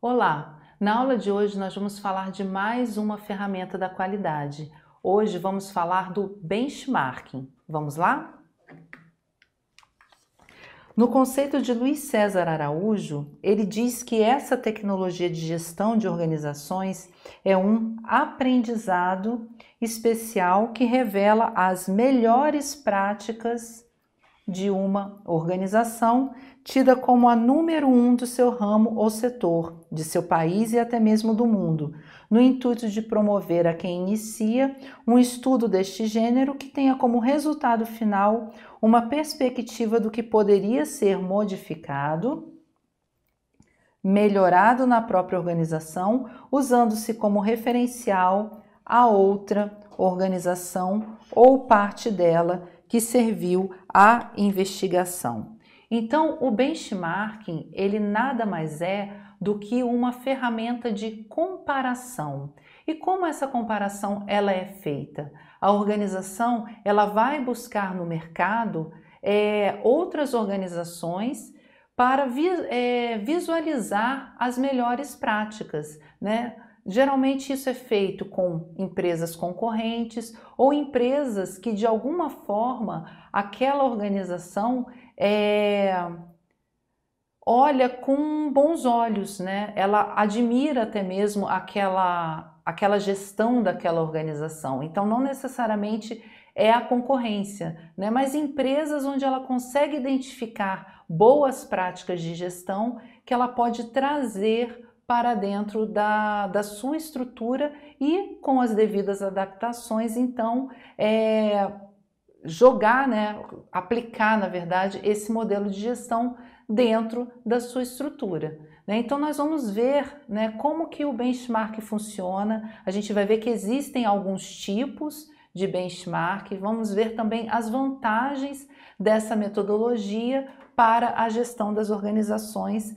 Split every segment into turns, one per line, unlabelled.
Olá! Na aula de hoje nós vamos falar de mais uma ferramenta da qualidade. Hoje vamos falar do benchmarking. Vamos lá? No conceito de Luiz César Araújo, ele diz que essa tecnologia de gestão de organizações é um aprendizado especial que revela as melhores práticas de uma organização tida como a número um do seu ramo ou setor, de seu país e até mesmo do mundo, no intuito de promover a quem inicia um estudo deste gênero que tenha como resultado final uma perspectiva do que poderia ser modificado melhorado na própria organização, usando-se como referencial a outra organização ou parte dela que serviu à investigação. Então, o benchmarking, ele nada mais é do que uma ferramenta de comparação. E como essa comparação ela é feita? A organização ela vai buscar no mercado é, outras organizações para vi, é, visualizar as melhores práticas, né? Geralmente isso é feito com empresas concorrentes ou empresas que de alguma forma aquela organização é, olha com bons olhos, né? Ela admira até mesmo aquela aquela gestão daquela organização. Então não necessariamente é a concorrência, né? Mas empresas onde ela consegue identificar boas práticas de gestão que ela pode trazer para dentro da, da sua estrutura e com as devidas adaptações, então, é, jogar, né, aplicar, na verdade, esse modelo de gestão dentro da sua estrutura. Né? Então nós vamos ver né, como que o benchmark funciona, a gente vai ver que existem alguns tipos de benchmark, vamos ver também as vantagens dessa metodologia para a gestão das organizações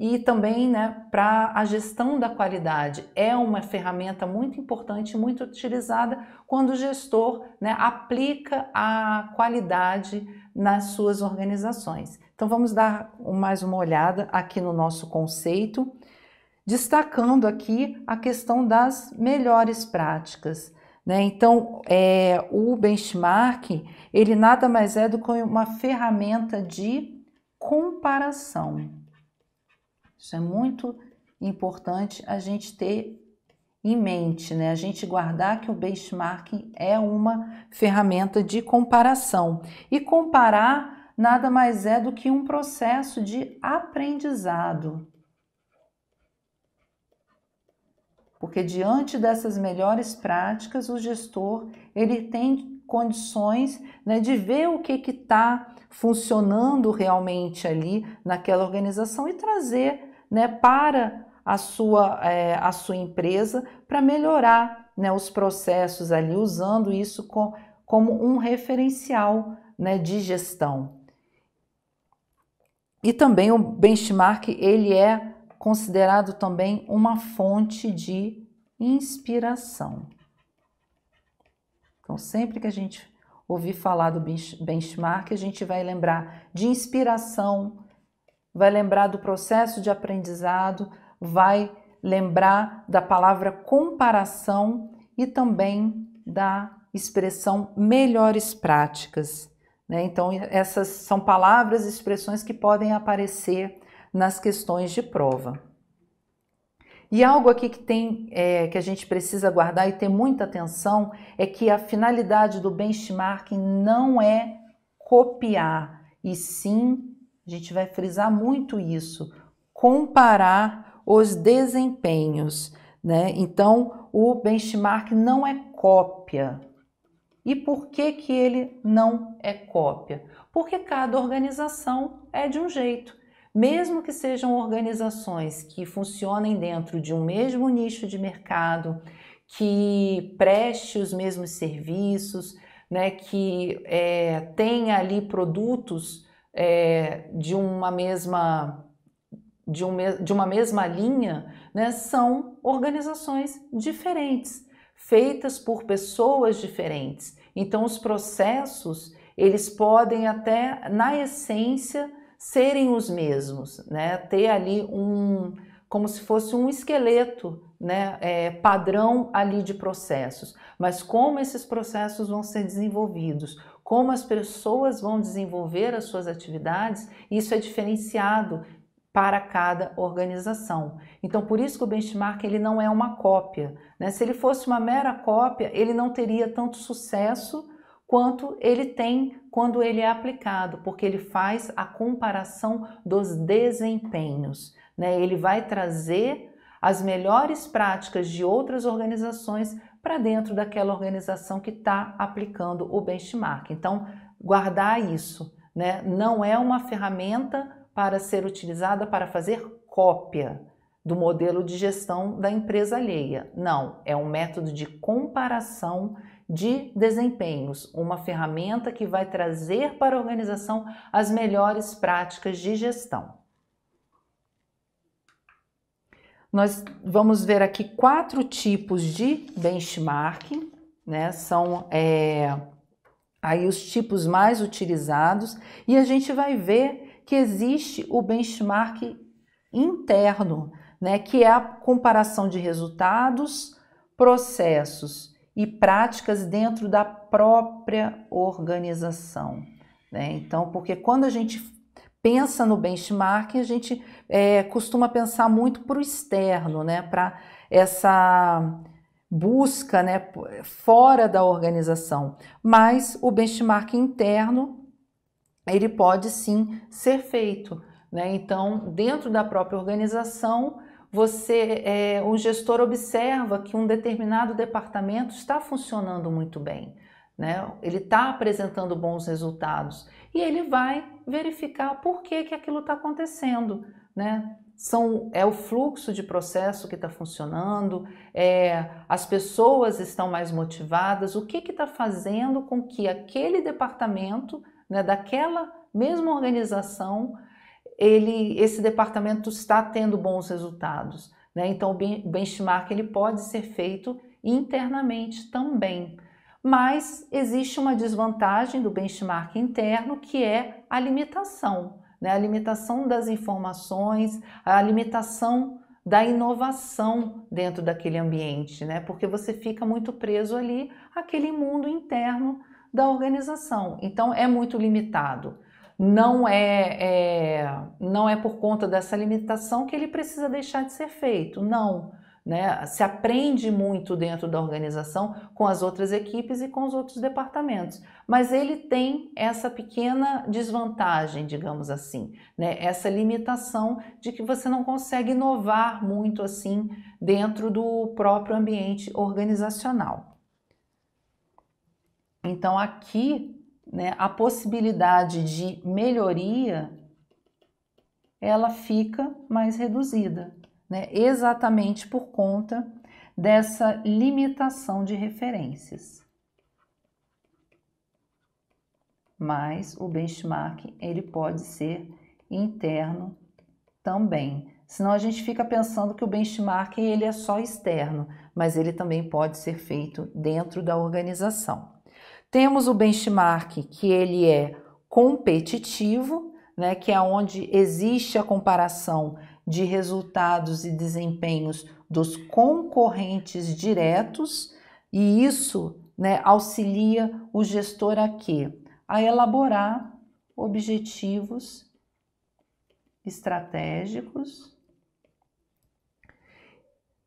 e também né, para a gestão da qualidade. É uma ferramenta muito importante, muito utilizada quando o gestor né, aplica a qualidade nas suas organizações. Então vamos dar mais uma olhada aqui no nosso conceito, destacando aqui a questão das melhores práticas. Né? Então é, o benchmark ele nada mais é do que uma ferramenta de comparação. Isso é muito importante a gente ter em mente, né? A gente guardar que o benchmarking é uma ferramenta de comparação. E comparar nada mais é do que um processo de aprendizado. Porque diante dessas melhores práticas, o gestor ele tem condições né, de ver o que está funcionando realmente ali naquela organização e trazer né, para a sua, é, a sua empresa, para melhorar né, os processos ali, usando isso com, como um referencial né, de gestão. E também o benchmark, ele é considerado também uma fonte de inspiração. Então, sempre que a gente ouvir falar do benchmark, a gente vai lembrar de inspiração, vai lembrar do processo de aprendizado, vai lembrar da palavra comparação e também da expressão melhores práticas. Né? Então, essas são palavras e expressões que podem aparecer nas questões de prova. E algo aqui que tem é, que a gente precisa guardar e ter muita atenção é que a finalidade do benchmarking não é copiar, e sim gente vai frisar muito isso, comparar os desempenhos, né? Então, o benchmark não é cópia. E por que que ele não é cópia? Porque cada organização é de um jeito. Mesmo que sejam organizações que funcionem dentro de um mesmo nicho de mercado, que preste os mesmos serviços, né, que é, tenha ali produtos é, de uma mesma de, um, de uma mesma linha, né, são organizações diferentes, feitas por pessoas diferentes. Então os processos, eles podem até na essência serem os mesmos, né? Ter ali um como se fosse um esqueleto né, é, padrão ali de processos, mas como esses processos vão ser desenvolvidos, como as pessoas vão desenvolver as suas atividades, isso é diferenciado para cada organização. Então, por isso que o benchmark ele não é uma cópia. Né? Se ele fosse uma mera cópia, ele não teria tanto sucesso quanto ele tem quando ele é aplicado, porque ele faz a comparação dos desempenhos. Né? Ele vai trazer as melhores práticas de outras organizações para dentro daquela organização que está aplicando o benchmark. Então, guardar isso, né? Não é uma ferramenta para ser utilizada para fazer cópia do modelo de gestão da empresa alheia. Não, é um método de comparação de desempenhos, uma ferramenta que vai trazer para a organização as melhores práticas de gestão. Nós vamos ver aqui quatro tipos de benchmarking, né? São é, aí os tipos mais utilizados e a gente vai ver que existe o benchmark interno, né? Que é a comparação de resultados, processos e práticas dentro da própria organização. Né? Então, porque quando a gente pensa no benchmark, a gente é, costuma pensar muito para o externo, né? Para essa busca né, fora da organização, mas o benchmark interno ele pode sim ser feito. Né? Então, dentro da própria organização, você, é, o gestor observa que um determinado departamento está funcionando muito bem, né? ele está apresentando bons resultados e ele vai verificar por que, que aquilo está acontecendo, né? São, é o fluxo de processo que está funcionando, é, as pessoas estão mais motivadas, o que está fazendo com que aquele departamento, né, daquela mesma organização, ele, esse departamento está tendo bons resultados. Né? Então, o benchmark ele pode ser feito internamente também mas existe uma desvantagem do benchmark interno que é a limitação, né? a limitação das informações, a limitação da inovação dentro daquele ambiente, né? porque você fica muito preso ali àquele mundo interno da organização. Então é muito limitado. Não é, é não é por conta dessa limitação que ele precisa deixar de ser feito. Não né? Se aprende muito dentro da organização com as outras equipes e com os outros departamentos, mas ele tem essa pequena desvantagem, digamos assim, né? Essa limitação de que você não consegue inovar muito assim dentro do próprio ambiente organizacional. Então aqui, né, a possibilidade de melhoria ela fica mais reduzida, né? exatamente por conta dessa limitação de referências. Mas o benchmark ele pode ser interno também. Senão a gente fica pensando que o benchmark ele é só externo, mas ele também pode ser feito dentro da organização. Temos o benchmark que ele é competitivo, né, que é onde existe a comparação de resultados e desempenhos dos concorrentes diretos, e isso né, auxilia o gestor a quê? A elaborar objetivos estratégicos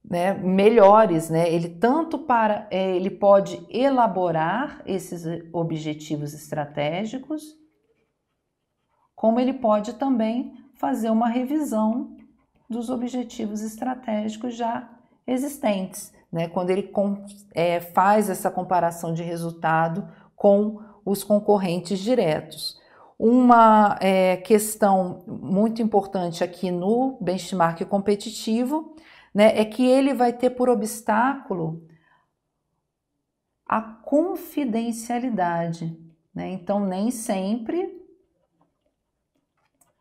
né, melhores, né? Ele tanto para é, ele pode elaborar esses objetivos estratégicos, como ele pode também fazer uma revisão dos objetivos estratégicos já existentes, né? quando ele é, faz essa comparação de resultado com os concorrentes diretos. Uma é, questão muito importante aqui no benchmark competitivo né, é que ele vai ter por obstáculo a confidencialidade. Né? Então, nem sempre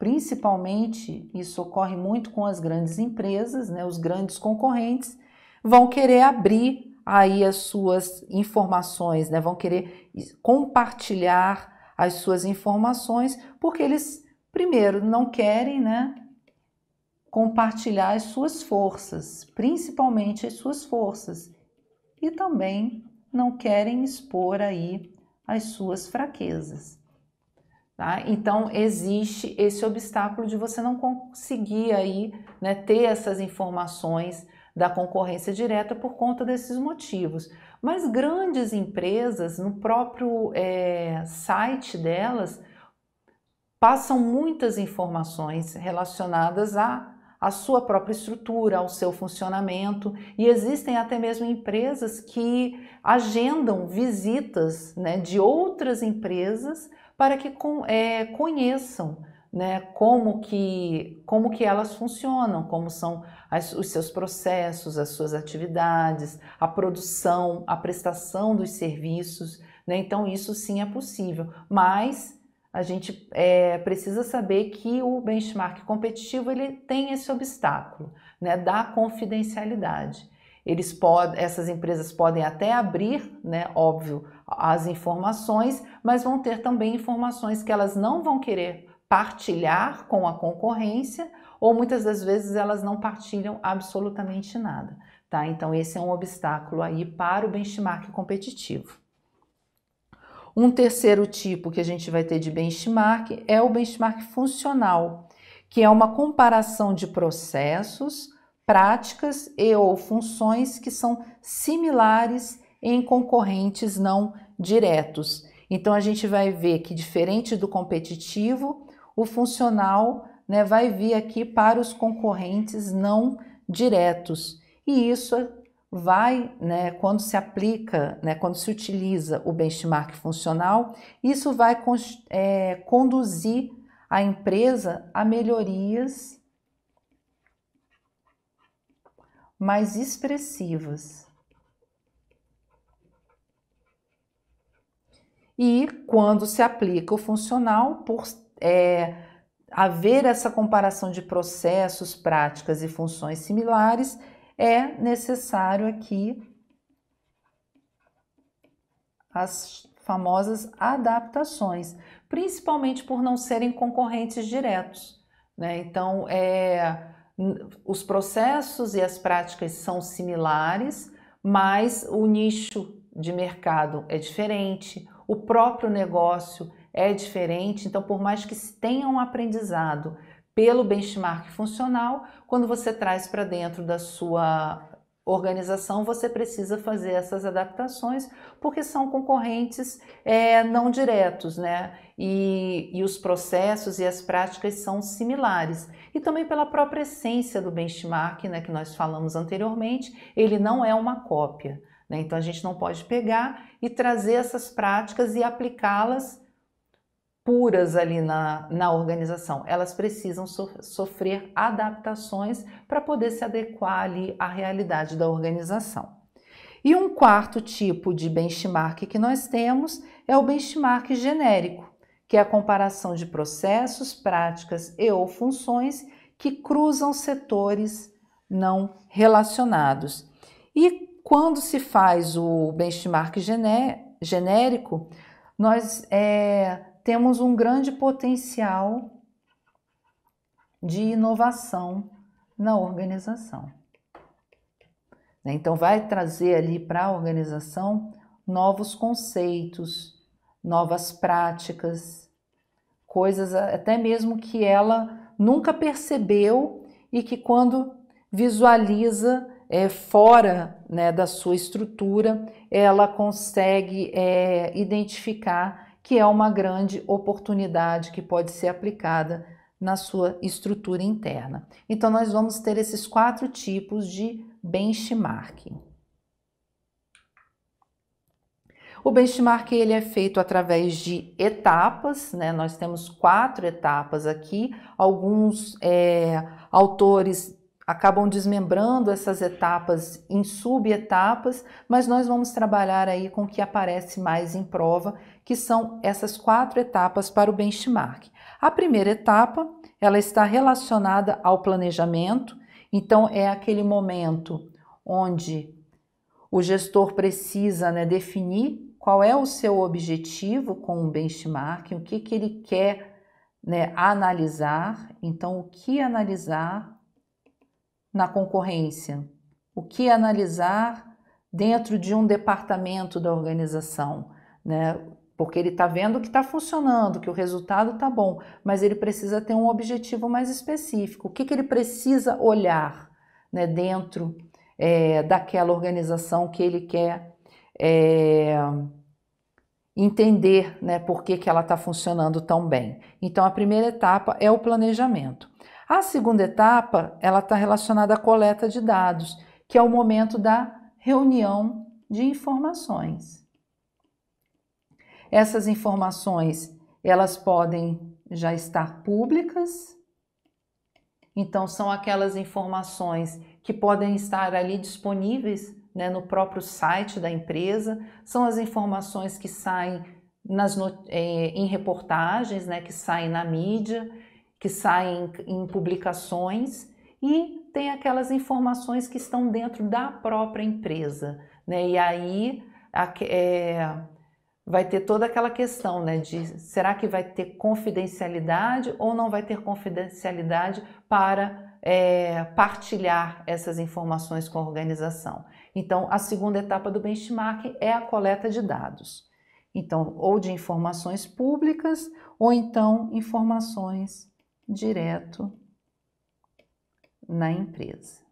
principalmente isso ocorre muito com as grandes empresas, né, os grandes concorrentes, vão querer abrir aí as suas informações, né, vão querer compartilhar as suas informações, porque eles, primeiro, não querem né, compartilhar as suas forças, principalmente as suas forças, e também não querem expor aí as suas fraquezas. Tá? Então existe esse obstáculo de você não conseguir aí né, ter essas informações da concorrência direta por conta desses motivos. Mas grandes empresas, no próprio é, site delas, passam muitas informações relacionadas à, à sua própria estrutura, ao seu funcionamento, e existem até mesmo empresas que agendam visitas né, de outras empresas para que é, conheçam né, como, que, como que elas funcionam, como são as, os seus processos, as suas atividades, a produção, a prestação dos serviços. Né? Então, isso sim é possível, mas a gente é, precisa saber que o benchmark competitivo ele tem esse obstáculo né, da confidencialidade. Eles pod essas empresas podem até abrir, né, óbvio, as informações, mas vão ter também informações que elas não vão querer partilhar com a concorrência, ou muitas das vezes elas não partilham absolutamente nada, tá? Então esse é um obstáculo aí para o benchmark competitivo. Um terceiro tipo que a gente vai ter de benchmark é o benchmark funcional, que é uma comparação de processos, práticas e ou funções que são similares em concorrentes não diretos. Então a gente vai ver que diferente do competitivo, o funcional né, vai vir aqui para os concorrentes não diretos. E isso vai, né, quando se aplica, né, quando se utiliza o benchmark funcional, isso vai é, conduzir a empresa a melhorias mais expressivas. E quando se aplica o funcional, por é, haver essa comparação de processos, práticas e funções similares, é necessário aqui as famosas adaptações, principalmente por não serem concorrentes diretos. Né? Então, é, os processos e as práticas são similares, mas o nicho de mercado é diferente, o próprio negócio é diferente. Então, por mais que tenha um aprendizado pelo benchmark funcional, quando você traz para dentro da sua organização, você precisa fazer essas adaptações, porque são concorrentes é, não diretos, né? E, e os processos e as práticas são similares. E também pela própria essência do benchmark, né, que nós falamos anteriormente, ele não é uma cópia. Né? Então a gente não pode pegar e trazer essas práticas e aplicá-las puras ali na, na organização. Elas precisam sofrer adaptações para poder se adequar ali à realidade da organização. E um quarto tipo de benchmark que nós temos é o benchmark genérico, que é a comparação de processos, práticas e ou funções que cruzam setores não relacionados. E quando se faz o benchmark gené genérico, nós é, temos um grande potencial de inovação na organização. Né? Então, vai trazer ali para a organização novos conceitos, novas práticas, coisas até mesmo que ela nunca percebeu e que, quando visualiza, é, fora né, da sua estrutura, ela consegue é, identificar que é uma grande oportunidade que pode ser aplicada na sua estrutura interna. Então, nós vamos ter esses quatro tipos de benchmarking. O benchmark ele é feito através de etapas, né? Nós temos quatro etapas aqui. Alguns é, autores acabam desmembrando essas etapas em subetapas, mas nós vamos trabalhar aí com o que aparece mais em prova, que são essas quatro etapas para o benchmark. A primeira etapa, ela está relacionada ao planejamento, então é aquele momento onde o gestor precisa né, definir qual é o seu objetivo com o benchmark, o que, que ele quer né, analisar, então o que analisar, na concorrência? O que analisar dentro de um departamento da organização? Né? Porque ele está vendo que está funcionando, que o resultado está bom, mas ele precisa ter um objetivo mais específico. O que, que ele precisa olhar né, dentro é, daquela organização que ele quer é, entender né, por que, que ela está funcionando tão bem. Então, a primeira etapa é o planejamento. A segunda etapa, ela está relacionada à coleta de dados, que é o momento da reunião de informações. Essas informações, elas podem já estar públicas, então são aquelas informações que podem estar ali disponíveis né, no próprio site da empresa, são as informações que saem nas, eh, em reportagens, né, que saem na mídia, que saem em publicações e tem aquelas informações que estão dentro da própria empresa, né? E aí a, é, vai ter toda aquela questão, né? De será que vai ter confidencialidade ou não vai ter confidencialidade para é, partilhar essas informações com a organização. Então, a segunda etapa do benchmark é a coleta de dados. Então, ou de informações públicas ou então informações direto na empresa.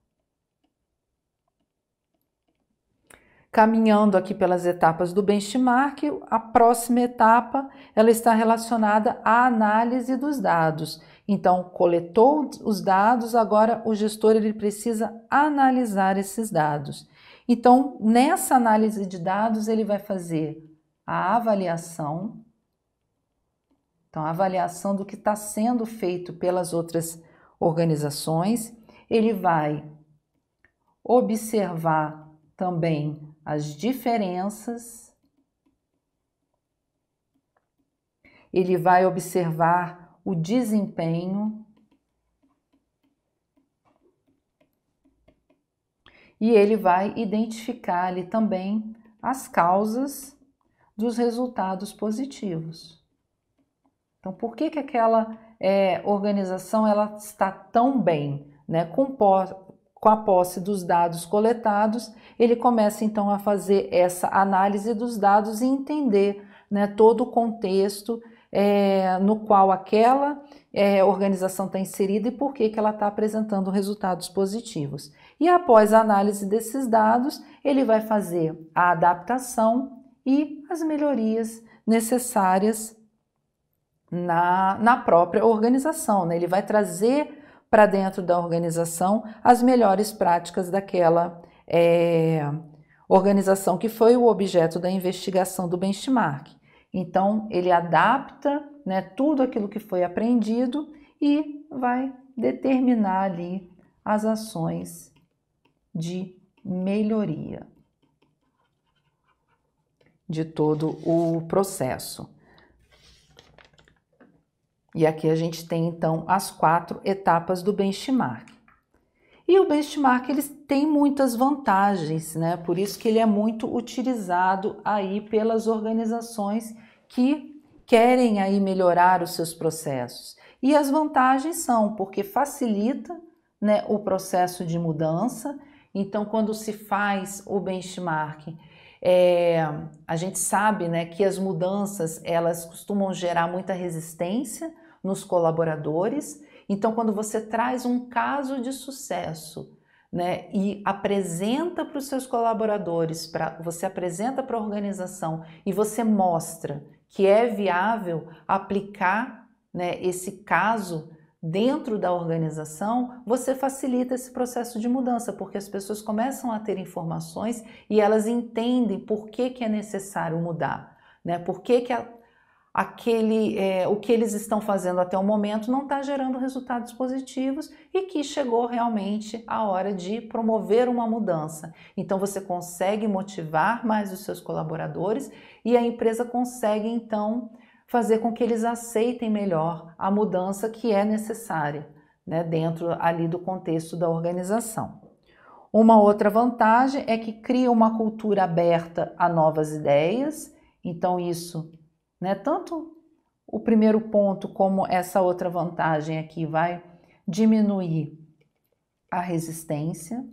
Caminhando aqui pelas etapas do benchmark, a próxima etapa ela está relacionada à análise dos dados. Então, coletou os dados, agora o gestor ele precisa analisar esses dados. Então, nessa análise de dados, ele vai fazer a avaliação então, a avaliação do que está sendo feito pelas outras organizações, ele vai observar também as diferenças, ele vai observar o desempenho. E ele vai identificar ali também as causas dos resultados positivos. Então, por que, que aquela é, organização ela está tão bem, né? Com, com a posse dos dados coletados, ele começa então a fazer essa análise dos dados e entender né, todo o contexto é, no qual aquela é, organização está inserida e por que, que ela está apresentando resultados positivos. E após a análise desses dados, ele vai fazer a adaptação e as melhorias necessárias na, na própria organização. Né? Ele vai trazer para dentro da organização as melhores práticas daquela é, organização que foi o objeto da investigação do benchmark. Então, ele adapta né, tudo aquilo que foi aprendido e vai determinar ali as ações de melhoria de todo o processo. E aqui a gente tem então as quatro etapas do benchmark. E o benchmark ele tem muitas vantagens, né? Por isso que ele é muito utilizado aí pelas organizações que querem aí melhorar os seus processos. E as vantagens são porque facilita, né, o processo de mudança. Então, quando se faz o benchmark, é, a gente sabe né, que as mudanças elas costumam gerar muita resistência nos colaboradores. Então, quando você traz um caso de sucesso né, e apresenta para os seus colaboradores, pra, você apresenta para a organização e você mostra que é viável aplicar né, esse caso dentro da organização, você facilita esse processo de mudança, porque as pessoas começam a ter informações e elas entendem por que, que é necessário mudar, né? por que, que a aquele, é, o que eles estão fazendo até o momento não está gerando resultados positivos e que chegou realmente a hora de promover uma mudança. Então você consegue motivar mais os seus colaboradores e a empresa consegue então fazer com que eles aceitem melhor a mudança que é necessária né, dentro ali do contexto da organização. Uma outra vantagem é que cria uma cultura aberta a novas ideias, então isso né? Tanto o primeiro ponto como essa outra vantagem aqui vai diminuir a resistência,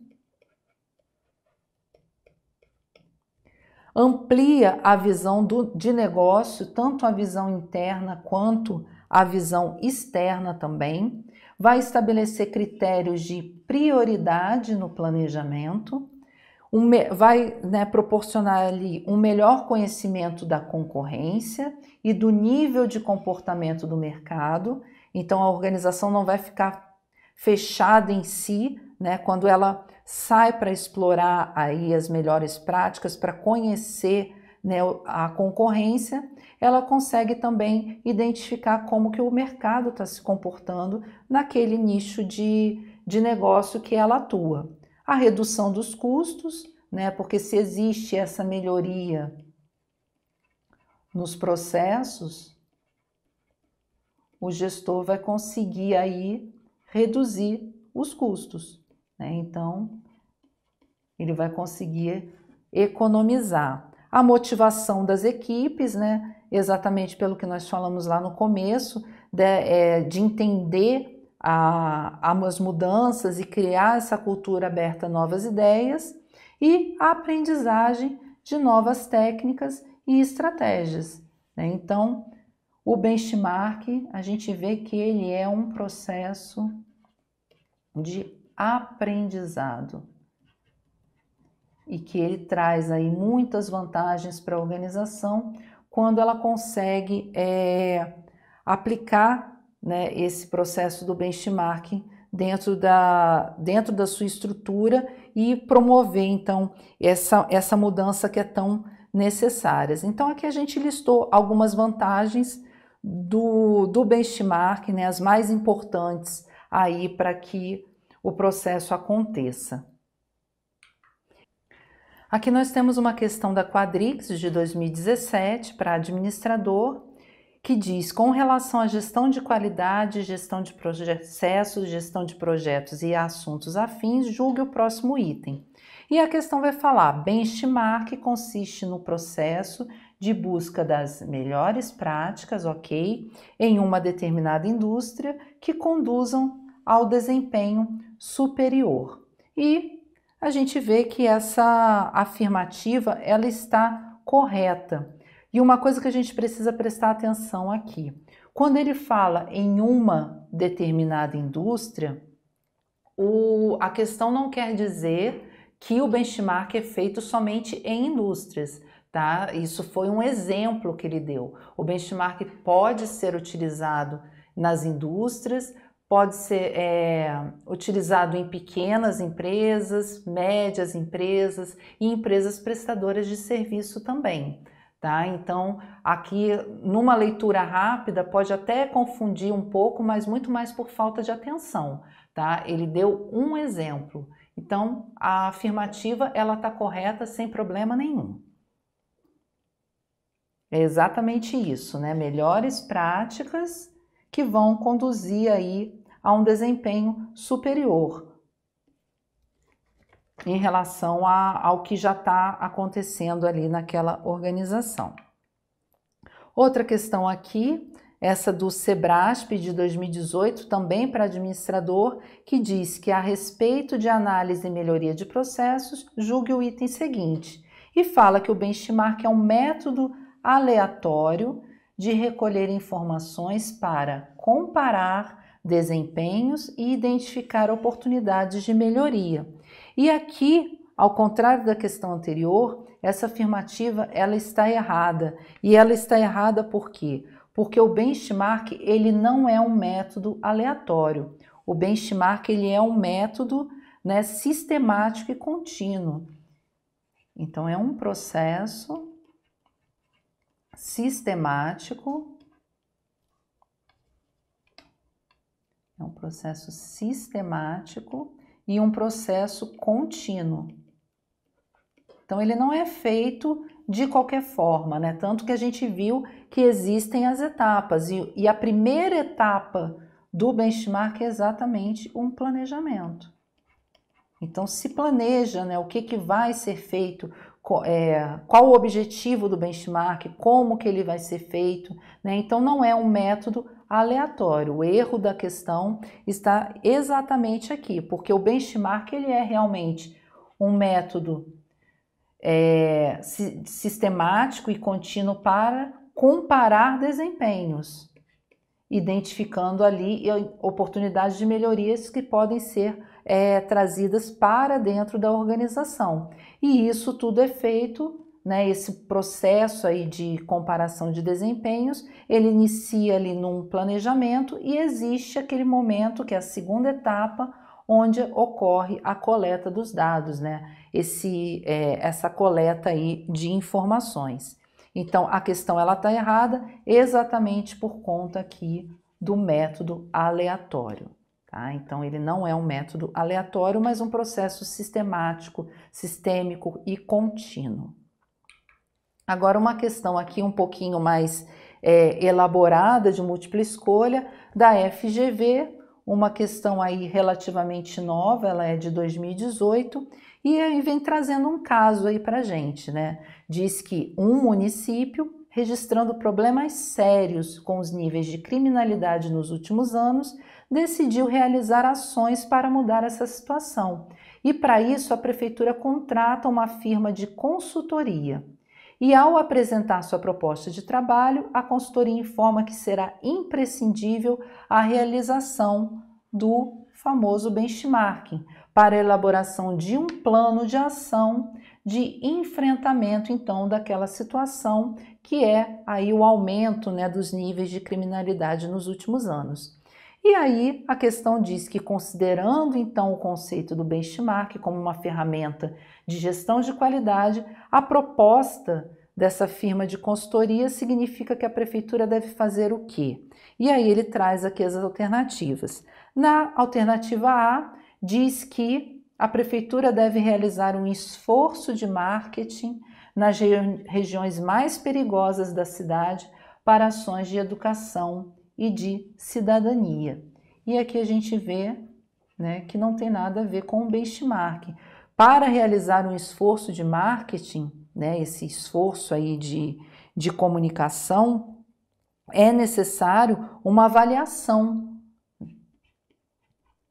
amplia a visão do, de negócio, tanto a visão interna quanto a visão externa também, vai estabelecer critérios de prioridade no planejamento um, vai né, proporcionar ali um melhor conhecimento da concorrência e do nível de comportamento do mercado. Então a organização não vai ficar fechada em si, né, quando ela sai para explorar aí as melhores práticas, para conhecer né, a concorrência, ela consegue também identificar como que o mercado está se comportando naquele nicho de, de negócio que ela atua a redução dos custos, né? Porque se existe essa melhoria nos processos, o gestor vai conseguir aí reduzir os custos, né? Então, ele vai conseguir economizar. A motivação das equipes, né? Exatamente pelo que nós falamos lá no começo, de, é, de entender a, as mudanças e criar essa cultura aberta a novas ideias e a aprendizagem de novas técnicas e estratégias. Né? Então, o benchmark, a gente vê que ele é um processo de aprendizado e que ele traz aí muitas vantagens para a organização quando ela consegue é, aplicar né, esse processo do benchmarking dentro da, dentro da sua estrutura e promover então essa, essa mudança que é tão necessária. Então aqui a gente listou algumas vantagens do, do benchmark, né, as mais importantes aí para que o processo aconteça. Aqui nós temos uma questão da Quadrix de 2017 para administrador que diz com relação à gestão de qualidade, gestão de processos, gestão de projetos e assuntos afins, julgue o próximo item. E a questão vai falar benchmark consiste no processo de busca das melhores práticas, ok, em uma determinada indústria que conduzam ao desempenho superior. E a gente vê que essa afirmativa ela está correta e uma coisa que a gente precisa prestar atenção aqui: quando ele fala em uma determinada indústria, o, a questão não quer dizer que o benchmark é feito somente em indústrias. Tá? Isso foi um exemplo que ele deu. O benchmark pode ser utilizado nas indústrias, pode ser é, utilizado em pequenas empresas, médias empresas e empresas prestadoras de serviço também. Tá? Então, aqui numa leitura rápida pode até confundir um pouco, mas muito mais por falta de atenção, tá? Ele deu um exemplo. Então, a afirmativa ela tá correta sem problema nenhum. É exatamente isso, né? Melhores práticas que vão conduzir aí a um desempenho superior em relação a, ao que já está acontecendo ali naquela organização. Outra questão aqui, essa do Sebrasp de 2018, também para administrador, que diz que a respeito de análise e melhoria de processos, julgue o item seguinte e fala que o benchmark é um método aleatório de recolher informações para comparar desempenhos e identificar oportunidades de melhoria e aqui, ao contrário da questão anterior, essa afirmativa ela está errada. E ela está errada por quê? Porque o benchmark ele não é um método aleatório. O benchmark ele é um método né, sistemático e contínuo. Então é um processo sistemático é um processo sistemático e um processo contínuo. Então, ele não é feito de qualquer forma, né? Tanto que a gente viu que existem as etapas, e, e a primeira etapa do benchmark é exatamente um planejamento. Então, se planeja né, o que, que vai ser feito, é, qual o objetivo do benchmark, como que ele vai ser feito. Né? Então, não é um método aleatório. O erro da questão está exatamente aqui, porque o benchmark ele é realmente um método é, sistemático e contínuo para comparar desempenhos, identificando ali oportunidades de melhorias que podem ser é, trazidas para dentro da organização. E isso tudo é feito né, esse processo aí de comparação de desempenhos, ele inicia ali num planejamento e existe aquele momento que é a segunda etapa, onde ocorre a coleta dos dados, né? Esse, é, essa coleta aí de informações. Então a questão ela está errada exatamente por conta aqui do método aleatório. Tá? Então ele não é um método aleatório, mas um processo sistemático, sistêmico e contínuo. Agora, uma questão aqui um pouquinho mais é, elaborada de múltipla escolha da FGV, uma questão aí relativamente nova, ela é de 2018, e aí vem trazendo um caso aí para gente, né? Diz que um município registrando problemas sérios com os níveis de criminalidade nos últimos anos, decidiu realizar ações para mudar essa situação. E para isso, a prefeitura contrata uma firma de consultoria. E ao apresentar sua proposta de trabalho, a consultoria informa que será imprescindível a realização do famoso benchmarking para a elaboração de um plano de ação de enfrentamento então daquela situação que é aí o aumento né, dos níveis de criminalidade nos últimos anos. E aí a questão diz que, considerando então o conceito do benchmark como uma ferramenta de gestão de qualidade, a proposta dessa firma de consultoria significa que a prefeitura deve fazer o quê? E aí ele traz aqui as alternativas. Na alternativa A, diz que a prefeitura deve realizar um esforço de marketing nas regiões mais perigosas da cidade para ações de educação e de cidadania. E aqui a gente vê né, que não tem nada a ver com o benchmark. Para realizar um esforço de marketing, né, esse esforço aí de, de comunicação, é necessário uma avaliação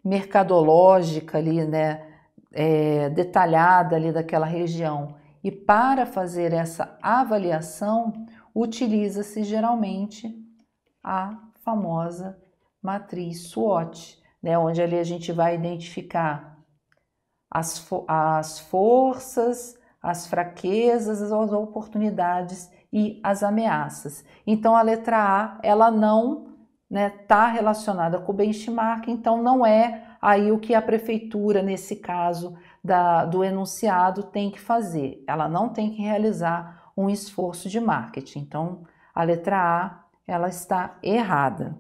mercadológica ali, né, é, detalhada ali daquela região. E para fazer essa avaliação, utiliza-se geralmente a famosa matriz SWOT, né, onde ali a gente vai identificar as, fo as forças, as fraquezas, as oportunidades e as ameaças. Então a letra A, ela não está né, tá relacionada com o benchmark, então não é aí o que a prefeitura, nesse caso da, do enunciado, tem que fazer. Ela não tem que realizar um esforço de marketing. Então, a letra A ela está errada.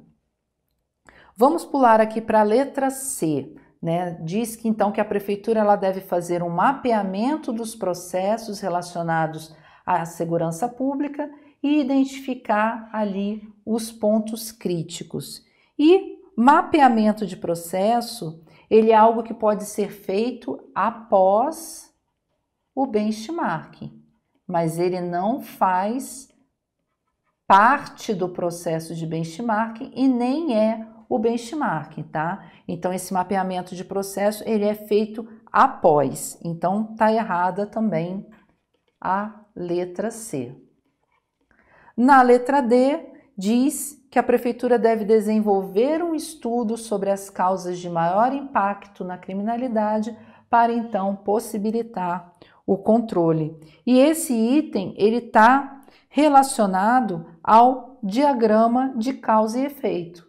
Vamos pular aqui para a letra C. Né? Diz que então que a prefeitura ela deve fazer um mapeamento dos processos relacionados à segurança pública e identificar ali os pontos críticos. E mapeamento de processo, ele é algo que pode ser feito após o benchmark, mas ele não faz parte do processo de benchmarking e nem é o benchmarking, tá? Então esse mapeamento de processo ele é feito após. Então tá errada também a letra C. Na letra D diz que a prefeitura deve desenvolver um estudo sobre as causas de maior impacto na criminalidade para então possibilitar o controle. E esse item ele tá relacionado ao diagrama de causa e efeito.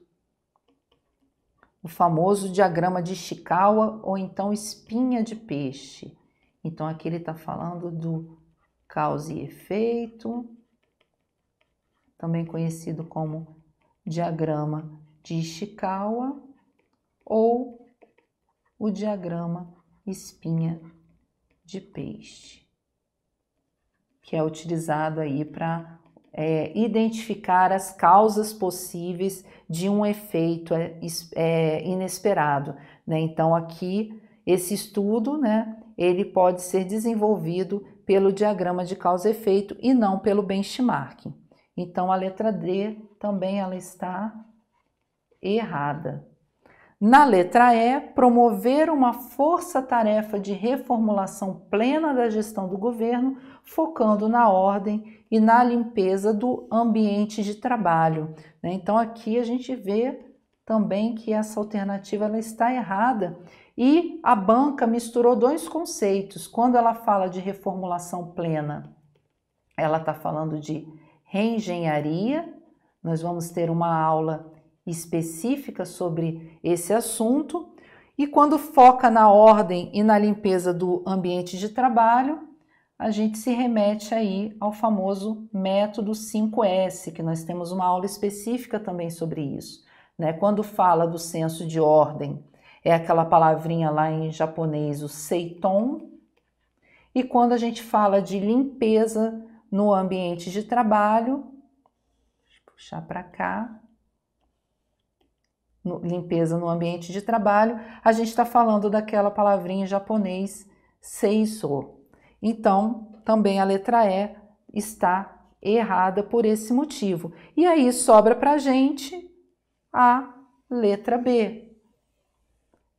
O famoso diagrama de Ishikawa ou então espinha de peixe. Então aqui ele está falando do causa e efeito, também conhecido como diagrama de Ishikawa ou o diagrama espinha de peixe que é utilizado aí para é, identificar as causas possíveis de um efeito é, é, inesperado. Né? Então, aqui, esse estudo, né, ele pode ser desenvolvido pelo diagrama de causa e efeito e não pelo benchmarking. Então, a letra D também ela está errada. Na letra E, promover uma força-tarefa de reformulação plena da gestão do governo, focando na ordem e na limpeza do ambiente de trabalho. Né? Então, aqui a gente vê também que essa alternativa ela está errada. E a banca misturou dois conceitos. Quando ela fala de reformulação plena, ela está falando de reengenharia. Nós vamos ter uma aula específica sobre esse assunto. E quando foca na ordem e na limpeza do ambiente de trabalho, a gente se remete aí ao famoso método 5S, que nós temos uma aula específica também sobre isso. Né? Quando fala do senso de ordem, é aquela palavrinha lá em japonês, o seiton. E quando a gente fala de limpeza no ambiente de trabalho, puxar para cá, no, limpeza no ambiente de trabalho, a gente está falando daquela palavrinha em japonês seiso. Então, também a letra E está errada por esse motivo. E aí sobra para a gente a letra B.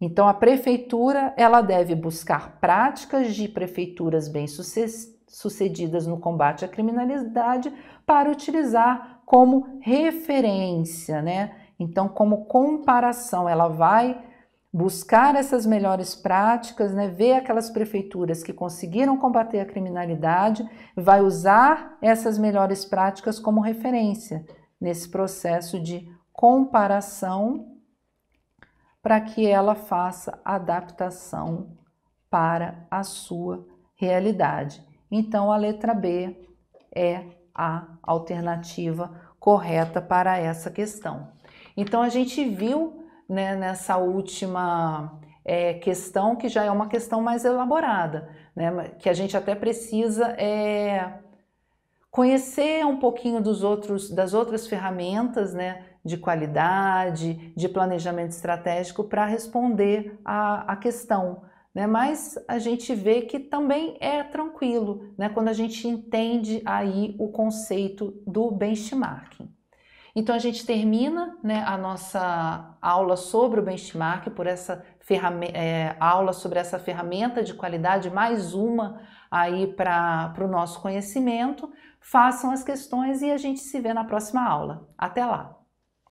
Então, a prefeitura ela deve buscar práticas de prefeituras bem-sucedidas no combate à criminalidade para utilizar como referência, né? Então, como comparação, ela vai buscar essas melhores práticas, né? ver aquelas prefeituras que conseguiram combater a criminalidade, vai usar essas melhores práticas como referência nesse processo de comparação para que ela faça adaptação para a sua realidade. Então, a letra B é a alternativa correta para essa questão. Então a gente viu né, nessa última é, questão que já é uma questão mais elaborada, né, que a gente até precisa é, conhecer um pouquinho dos outros, das outras ferramentas, né, de qualidade, de planejamento estratégico para responder à questão. Né? Mas a gente vê que também é tranquilo né? quando a gente entende aí o conceito do benchmarking. Então a gente termina né, a nossa aula sobre o benchmark por essa é, aula sobre essa ferramenta de qualidade, mais uma aí para o nosso conhecimento. Façam as questões e a gente se vê na próxima aula. Até lá!